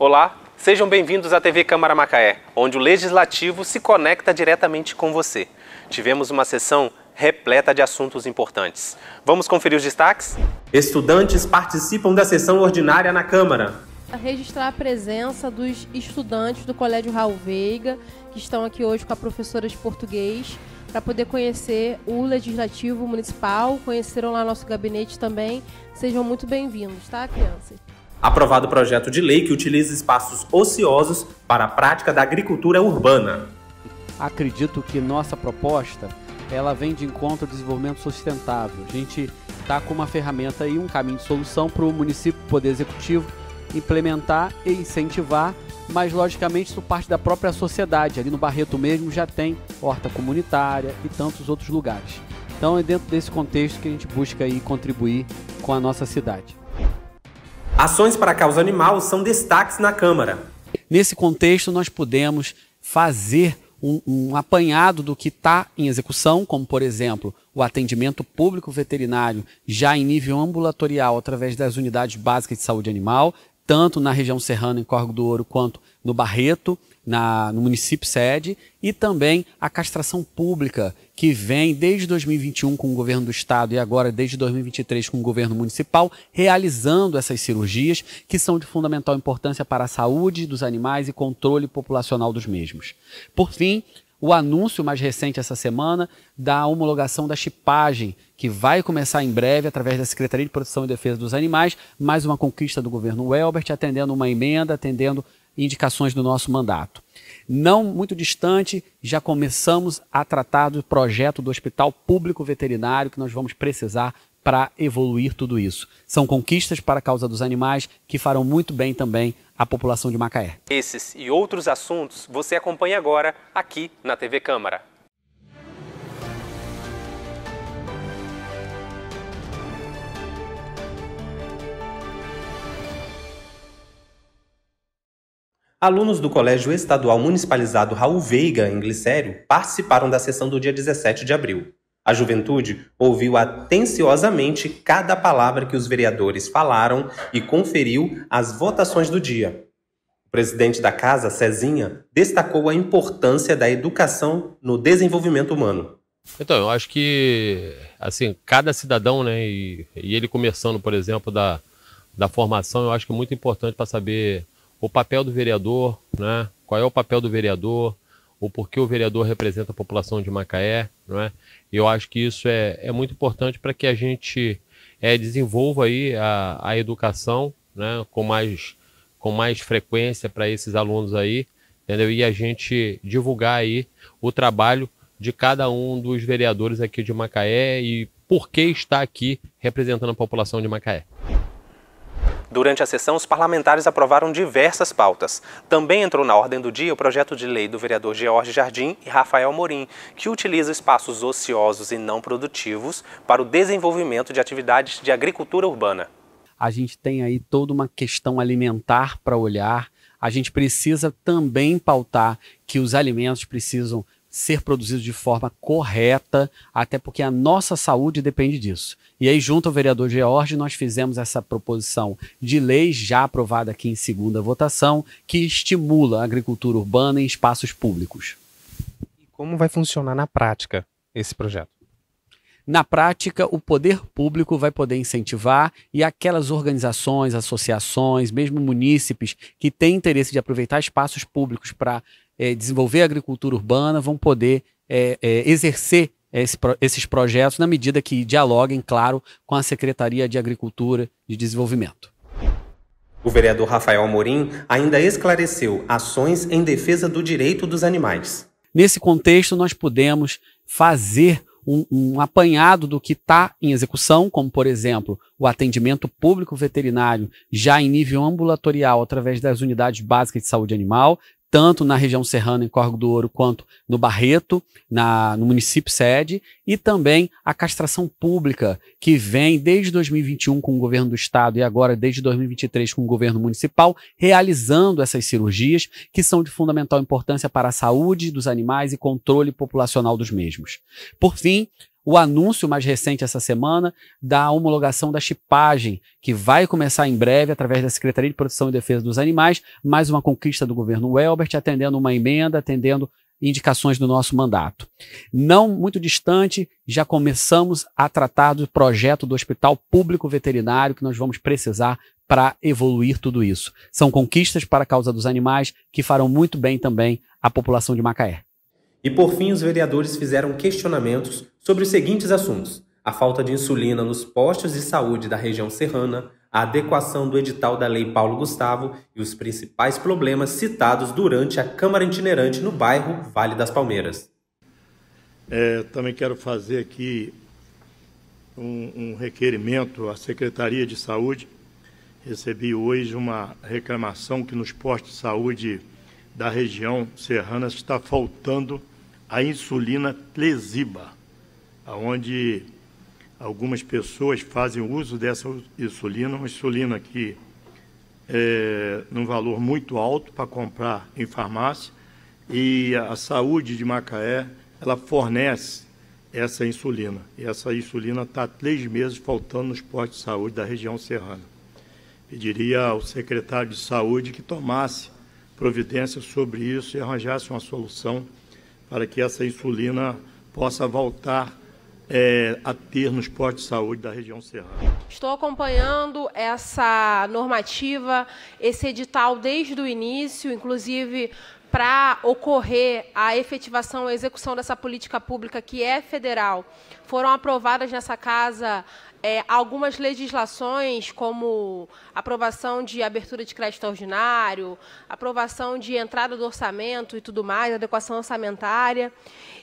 Olá, sejam bem-vindos à TV Câmara Macaé, onde o legislativo se conecta diretamente com você. Tivemos uma sessão repleta de assuntos importantes. Vamos conferir os destaques? Estudantes participam da sessão ordinária na Câmara. registrar a presença dos estudantes do Colégio Raul Veiga, que estão aqui hoje com a professora de português, para poder conhecer o Legislativo Municipal, conheceram lá nosso gabinete também. Sejam muito bem-vindos, tá, crianças? aprovado o projeto de lei que utiliza espaços ociosos para a prática da agricultura urbana. Acredito que nossa proposta ela vem de encontro ao desenvolvimento sustentável. A gente está com uma ferramenta e um caminho de solução para o município, poder executivo, implementar e incentivar, mas logicamente isso parte da própria sociedade. Ali no Barreto mesmo já tem horta comunitária e tantos outros lugares. Então é dentro desse contexto que a gente busca aí contribuir com a nossa cidade. Ações para a causa animal são destaques na Câmara. Nesse contexto, nós podemos fazer um, um apanhado do que está em execução, como, por exemplo, o atendimento público veterinário já em nível ambulatorial através das unidades básicas de saúde animal, tanto na região serrana, em Corgo do Ouro, quanto no Barreto, na, no município sede, e também a castração pública, que vem desde 2021 com o governo do estado e agora desde 2023 com o governo municipal, realizando essas cirurgias que são de fundamental importância para a saúde dos animais e controle populacional dos mesmos. Por fim, o anúncio mais recente essa semana da homologação da chipagem, que vai começar em breve através da Secretaria de Proteção e Defesa dos Animais, mais uma conquista do governo Welbert, atendendo uma emenda, atendendo indicações do nosso mandato. Não muito distante, já começamos a tratar do projeto do Hospital Público Veterinário que nós vamos precisar para evoluir tudo isso. São conquistas para a causa dos animais que farão muito bem também à população de Macaé. Esses e outros assuntos você acompanha agora aqui na TV Câmara. Alunos do Colégio Estadual Municipalizado Raul Veiga, em Glicério, participaram da sessão do dia 17 de abril. A juventude ouviu atenciosamente cada palavra que os vereadores falaram e conferiu as votações do dia. O presidente da casa, Cezinha, destacou a importância da educação no desenvolvimento humano. Então, eu acho que, assim, cada cidadão, né, e, e ele começando, por exemplo, da, da formação, eu acho que é muito importante para saber o papel do vereador, né? qual é o papel do vereador, ou por que o vereador representa a população de Macaé. Né? Eu acho que isso é, é muito importante para que a gente é, desenvolva aí a, a educação né? com, mais, com mais frequência para esses alunos aí, entendeu? e a gente divulgar aí o trabalho de cada um dos vereadores aqui de Macaé e por que está aqui representando a população de Macaé. Durante a sessão, os parlamentares aprovaram diversas pautas. Também entrou na ordem do dia o projeto de lei do vereador George Jardim e Rafael Morim, que utiliza espaços ociosos e não produtivos para o desenvolvimento de atividades de agricultura urbana. A gente tem aí toda uma questão alimentar para olhar. A gente precisa também pautar que os alimentos precisam ser produzido de forma correta, até porque a nossa saúde depende disso. E aí, junto ao vereador George, nós fizemos essa proposição de lei, já aprovada aqui em segunda votação, que estimula a agricultura urbana em espaços públicos. E como vai funcionar na prática esse projeto? Na prática, o poder público vai poder incentivar e aquelas organizações, associações, mesmo munícipes que têm interesse de aproveitar espaços públicos para é, desenvolver a agricultura urbana vão poder é, é, exercer esse, esses projetos na medida que dialoguem, claro, com a Secretaria de Agricultura e Desenvolvimento. O vereador Rafael Morim ainda esclareceu ações em defesa do direito dos animais. Nesse contexto, nós podemos fazer um, um apanhado do que está em execução, como, por exemplo, o atendimento público veterinário já em nível ambulatorial através das unidades básicas de saúde animal, tanto na região serrana, em Córrego do Ouro, quanto no Barreto, na, no município sede, e também a castração pública, que vem desde 2021 com o governo do estado e agora desde 2023 com o governo municipal, realizando essas cirurgias que são de fundamental importância para a saúde dos animais e controle populacional dos mesmos. Por fim, o anúncio mais recente essa semana da homologação da chipagem, que vai começar em breve através da Secretaria de Proteção e Defesa dos Animais, mais uma conquista do governo Welbert atendendo uma emenda, atendendo indicações do nosso mandato. Não muito distante, já começamos a tratar do projeto do Hospital Público Veterinário que nós vamos precisar para evoluir tudo isso. São conquistas para a causa dos animais que farão muito bem também à população de Macaé. E por fim, os vereadores fizeram questionamentos sobre os seguintes assuntos: a falta de insulina nos postos de saúde da região serrana, a adequação do edital da Lei Paulo Gustavo e os principais problemas citados durante a Câmara Itinerante no bairro Vale das Palmeiras. É, também quero fazer aqui um, um requerimento à Secretaria de Saúde. Recebi hoje uma reclamação que nos postos de saúde da região serrana está faltando a insulina Tlesiba, onde algumas pessoas fazem uso dessa insulina, uma insulina que é num valor muito alto para comprar em farmácia, e a saúde de Macaé, ela fornece essa insulina. E essa insulina está há três meses faltando nos postos de saúde da região serrana. Pediria ao secretário de saúde que tomasse providências sobre isso e arranjasse uma solução para que essa insulina possa voltar é, a ter nos postos de saúde da região serrana. Estou acompanhando essa normativa, esse edital desde o início, inclusive para ocorrer a efetivação, a execução dessa política pública que é federal, foram aprovadas nessa casa é, algumas legislações, como aprovação de abertura de crédito ordinário, aprovação de entrada do orçamento e tudo mais, adequação orçamentária.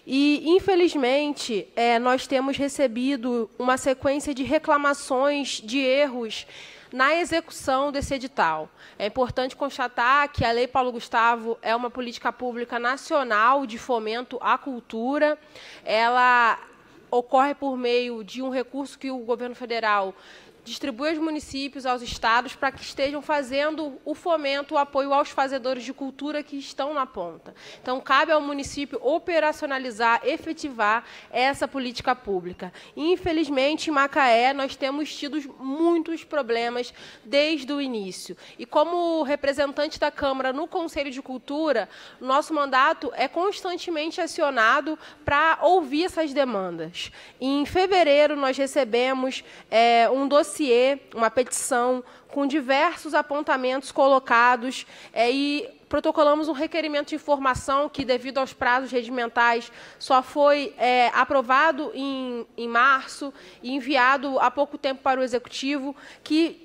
E, infelizmente, é, nós temos recebido uma sequência de reclamações de erros na execução desse edital. É importante constatar que a Lei Paulo Gustavo é uma política pública nacional de fomento à cultura. Ela ocorre por meio de um recurso que o governo federal distribui aos municípios, aos estados, para que estejam fazendo o fomento, o apoio aos fazedores de cultura que estão na ponta. Então, cabe ao município operacionalizar, efetivar essa política pública. Infelizmente, em Macaé, nós temos tido muitos problemas desde o início. E como representante da Câmara no Conselho de Cultura, nosso mandato é constantemente acionado para ouvir essas demandas. Em fevereiro, nós recebemos é, um dossiê dossiê, uma petição, com diversos apontamentos colocados é, e protocolamos um requerimento de informação que, devido aos prazos regimentais, só foi é, aprovado em, em março e enviado há pouco tempo para o Executivo, que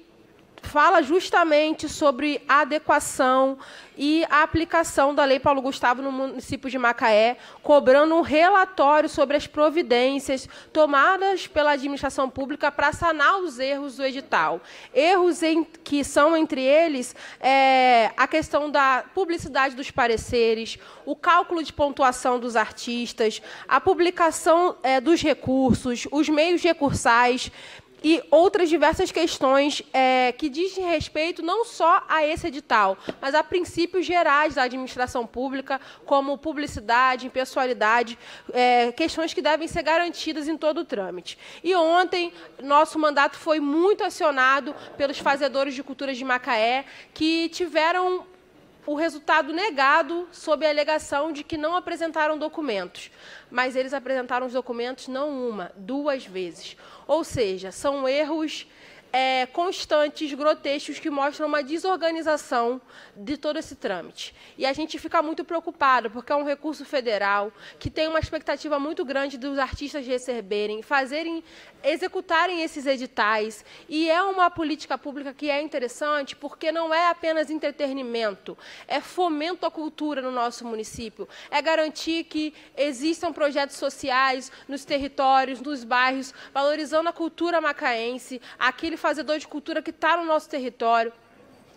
fala justamente sobre a adequação e a aplicação da Lei Paulo Gustavo no município de Macaé, cobrando um relatório sobre as providências tomadas pela administração pública para sanar os erros do edital. Erros em, que são, entre eles, é, a questão da publicidade dos pareceres, o cálculo de pontuação dos artistas, a publicação é, dos recursos, os meios recursais, e outras diversas questões é, que dizem respeito não só a esse edital, mas a princípios gerais da administração pública, como publicidade, impessoalidade, é, questões que devem ser garantidas em todo o trâmite. E ontem, nosso mandato foi muito acionado pelos fazedores de culturas de Macaé, que tiveram o resultado negado sob a alegação de que não apresentaram documentos. Mas eles apresentaram os documentos não uma, duas vezes. Ou seja, são erros é, constantes, grotescos, que mostram uma desorganização de todo esse trâmite. E a gente fica muito preocupado, porque é um recurso federal que tem uma expectativa muito grande dos artistas receberem, fazerem, executarem esses editais. E é uma política pública que é interessante, porque não é apenas entretenimento, é fomento à cultura no nosso município, é garantir que existam projetos sociais nos territórios, nos bairros, valorizando a cultura macaense, aquele fazer dor de cultura que está no nosso território,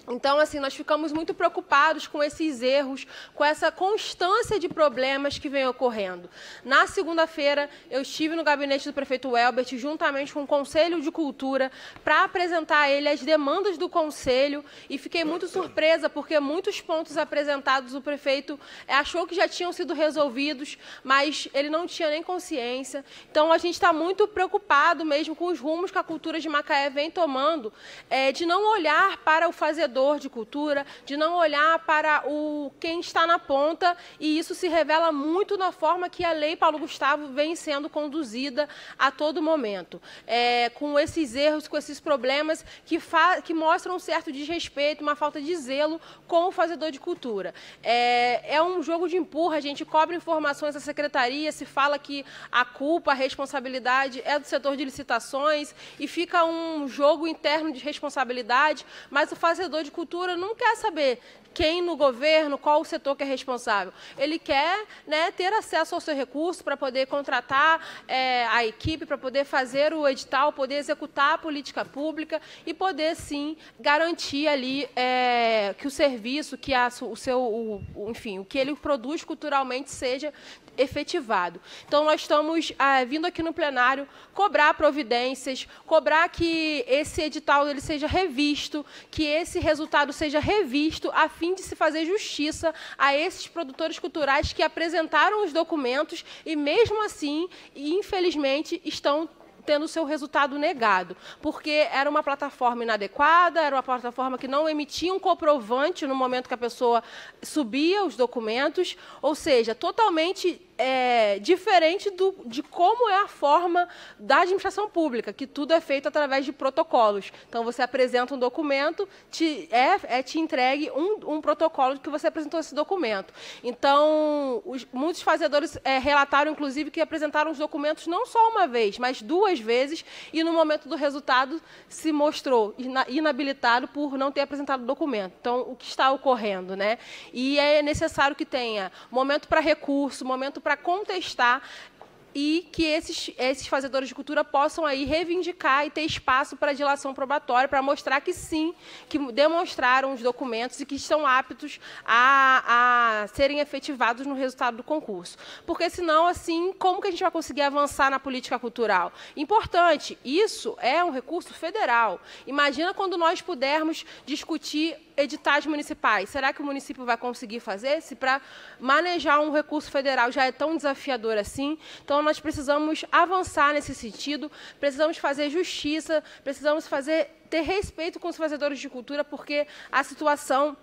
então, assim, nós ficamos muito preocupados com esses erros, com essa constância de problemas que vem ocorrendo. Na segunda-feira, eu estive no gabinete do prefeito Welbert, juntamente com o Conselho de Cultura, para apresentar a ele as demandas do Conselho e fiquei muito surpresa, porque muitos pontos apresentados o prefeito achou que já tinham sido resolvidos, mas ele não tinha nem consciência. Então, a gente está muito preocupado mesmo com os rumos que a cultura de Macaé vem tomando, é, de não olhar para o fazer de cultura, de não olhar para o quem está na ponta, e isso se revela muito na forma que a lei Paulo Gustavo vem sendo conduzida a todo momento, é, com esses erros, com esses problemas que, que mostram um certo desrespeito, uma falta de zelo com o fazedor de cultura. É, é um jogo de empurra, a gente cobra informações da secretaria, se fala que a culpa, a responsabilidade é do setor de licitações e fica um jogo interno de responsabilidade, mas o fazedor de cultura não quer saber quem no governo, qual o setor que é responsável. Ele quer né, ter acesso ao seu recurso para poder contratar é, a equipe, para poder fazer o edital, poder executar a política pública e poder, sim, garantir ali é, que o serviço, que a, o seu, o, enfim, o que ele produz culturalmente seja efetivado. Então, nós estamos ah, vindo aqui no plenário cobrar providências, cobrar que esse edital ele seja revisto, que esse resultado seja revisto, a fim de se fazer justiça a esses produtores culturais que apresentaram os documentos e, mesmo assim, infelizmente, estão tendo seu resultado negado, porque era uma plataforma inadequada, era uma plataforma que não emitia um comprovante no momento que a pessoa subia os documentos, ou seja, totalmente é, diferente do, de como é a forma da administração pública, que tudo é feito através de protocolos. Então, você apresenta um documento, te, é, é te entregue um, um protocolo que você apresentou esse documento. Então, os, muitos fazedores é, relataram, inclusive, que apresentaram os documentos não só uma vez, mas duas vezes, e no momento do resultado se mostrou inabilitado por não ter apresentado o documento. Então, o que está ocorrendo? Né? E é necessário que tenha momento para recurso, momento para para contestar e que esses, esses fazedores de cultura possam aí reivindicar e ter espaço para dilação probatória, para mostrar que sim, que demonstraram os documentos e que estão aptos a, a serem efetivados no resultado do concurso. Porque senão, assim, como que a gente vai conseguir avançar na política cultural? Importante, isso é um recurso federal. Imagina quando nós pudermos discutir editais municipais. Será que o município vai conseguir fazer? Se para manejar um recurso federal já é tão desafiador assim, então nós precisamos avançar nesse sentido, precisamos fazer justiça, precisamos fazer, ter respeito com os fazedores de cultura, porque a situação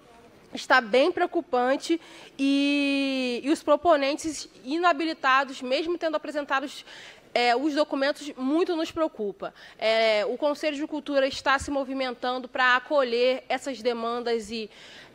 está bem preocupante e, e os proponentes inabilitados, mesmo tendo apresentados é, os documentos muito nos preocupa. É, o Conselho de Cultura está se movimentando para acolher essas demandas e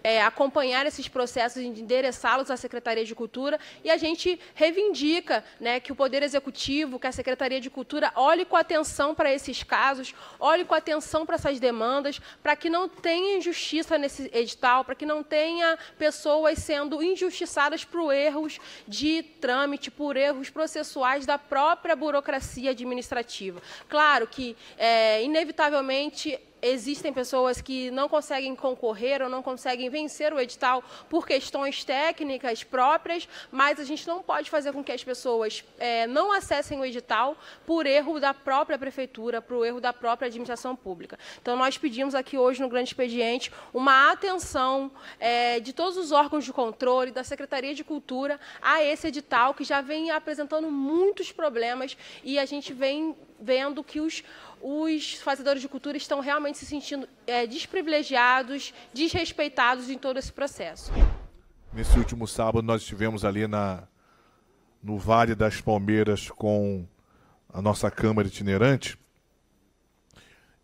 é, acompanhar esses processos, endereçá-los à Secretaria de Cultura e a gente reivindica né, que o Poder Executivo, que a Secretaria de Cultura olhe com atenção para esses casos, olhe com atenção para essas demandas, para que não tenha injustiça nesse edital, para que não tenha pessoas sendo injustiçadas por erros de trâmite, por erros processuais da própria burocracia administrativa. Claro que, é, inevitavelmente, existem pessoas que não conseguem concorrer ou não conseguem vencer o edital por questões técnicas próprias, mas a gente não pode fazer com que as pessoas é, não acessem o edital por erro da própria prefeitura, por erro da própria administração pública. Então, nós pedimos aqui hoje no Grande Expediente uma atenção é, de todos os órgãos de controle, da Secretaria de Cultura, a esse edital que já vem apresentando muitos problemas e a gente vem vendo que os os fazedores de cultura estão realmente se sentindo é, desprivilegiados, desrespeitados em todo esse processo. Nesse último sábado, nós estivemos ali na, no Vale das Palmeiras com a nossa Câmara itinerante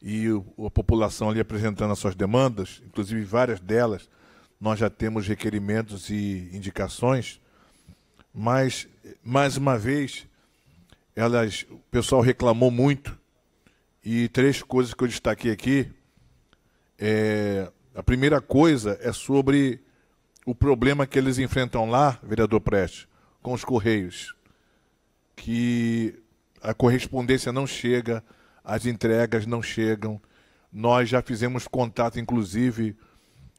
e a população ali apresentando as suas demandas, inclusive várias delas nós já temos requerimentos e indicações, mas mais uma vez elas, o pessoal reclamou muito e três coisas que eu destaquei aqui. É, a primeira coisa é sobre o problema que eles enfrentam lá, vereador Preste, com os Correios. Que a correspondência não chega, as entregas não chegam. Nós já fizemos contato, inclusive,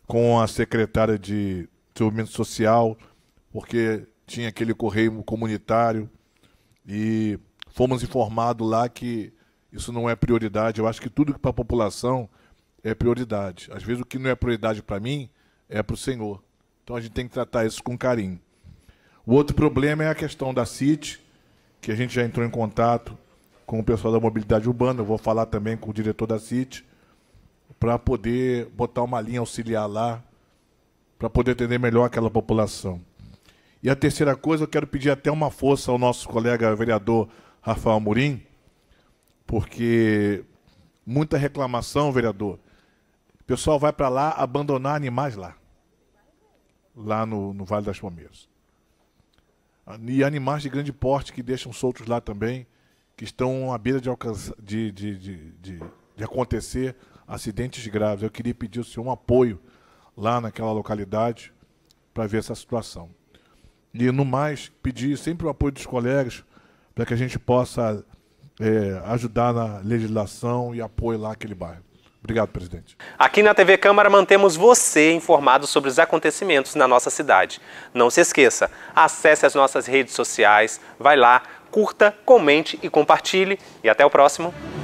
com a secretária de desenvolvimento social, porque tinha aquele correio comunitário, e fomos informados lá que isso não é prioridade. Eu acho que tudo que para a população é prioridade. Às vezes o que não é prioridade para mim é para o Senhor. Então a gente tem que tratar isso com carinho. O outro problema é a questão da CIT, que a gente já entrou em contato com o pessoal da mobilidade urbana. Eu vou falar também com o diretor da CIT para poder botar uma linha auxiliar lá, para poder atender melhor aquela população. E a terceira coisa, eu quero pedir até uma força ao nosso colega vereador Rafael Murim porque muita reclamação, vereador. O pessoal vai para lá abandonar animais lá, lá no, no Vale das Palmeiras. E animais de grande porte que deixam soltos lá também, que estão à beira de, de, de, de, de acontecer acidentes graves. Eu queria pedir o senhor um apoio lá naquela localidade para ver essa situação. E, no mais, pedir sempre o apoio dos colegas para que a gente possa é, ajudar na legislação e apoio lá aquele bairro. Obrigado, presidente. Aqui na TV Câmara mantemos você informado sobre os acontecimentos na nossa cidade. Não se esqueça, acesse as nossas redes sociais, vai lá, curta, comente e compartilhe. E até o próximo.